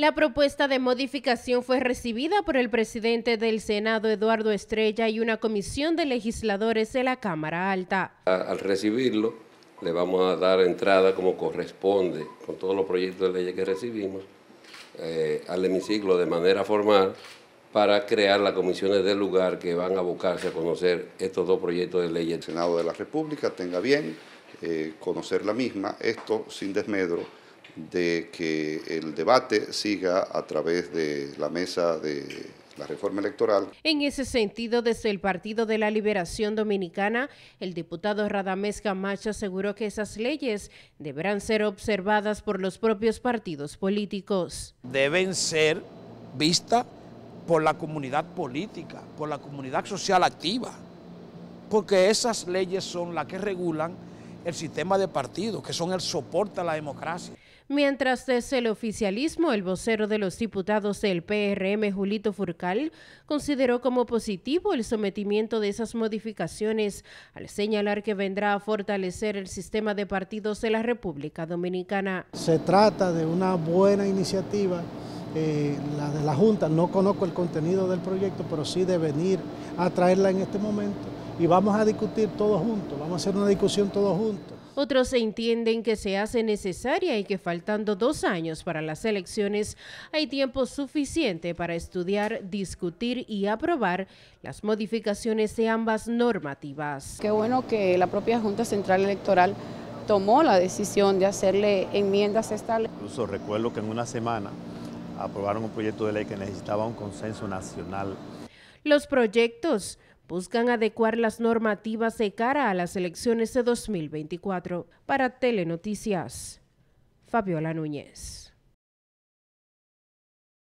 La propuesta de modificación fue recibida por el presidente del Senado, Eduardo Estrella, y una comisión de legisladores de la Cámara Alta. Al recibirlo, le vamos a dar entrada como corresponde con todos los proyectos de ley que recibimos eh, al hemiciclo de manera formal para crear las comisiones del lugar que van a buscarse a conocer estos dos proyectos de ley. El Senado de la República tenga bien eh, conocer la misma, esto sin desmedro de que el debate siga a través de la mesa de la reforma electoral. En ese sentido, desde el Partido de la Liberación Dominicana, el diputado Radamés Camacho aseguró que esas leyes deberán ser observadas por los propios partidos políticos. Deben ser vistas por la comunidad política, por la comunidad social activa, porque esas leyes son las que regulan el sistema de partidos, que son el soporte a la democracia. Mientras desde el oficialismo, el vocero de los diputados del PRM, Julito Furcal, consideró como positivo el sometimiento de esas modificaciones al señalar que vendrá a fortalecer el sistema de partidos de la República Dominicana. Se trata de una buena iniciativa eh, la de la Junta, no conozco el contenido del proyecto, pero sí de venir a traerla en este momento y vamos a discutir todos juntos, vamos a hacer una discusión todos juntos. Otros entienden que se hace necesaria y que faltando dos años para las elecciones hay tiempo suficiente para estudiar, discutir y aprobar las modificaciones de ambas normativas. Qué bueno que la propia Junta Central Electoral tomó la decisión de hacerle enmiendas a esta ley. Incluso recuerdo que en una semana aprobaron un proyecto de ley que necesitaba un consenso nacional. Los proyectos buscan adecuar las normativas de cara a las elecciones de 2024. Para Telenoticias, Fabiola Núñez.